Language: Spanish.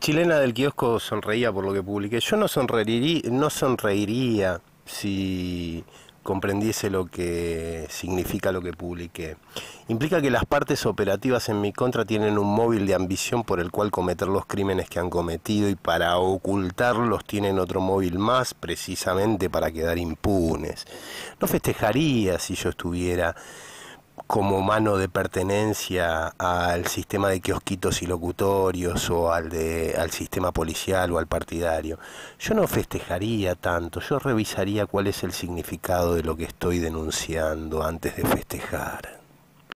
Chilena del kiosco sonreía por lo que publiqué. Yo no, sonreiría, no sonreiría si comprendiese lo que significa lo que publiqué. Implica que las partes operativas en mi contra tienen un móvil de ambición por el cual cometer los crímenes que han cometido y para ocultarlos tienen otro móvil más precisamente para quedar impunes. No festejaría si yo estuviera como mano de pertenencia al sistema de kiosquitos y locutorios o al, de, al sistema policial o al partidario. Yo no festejaría tanto, yo revisaría cuál es el significado de lo que estoy denunciando antes de festejar.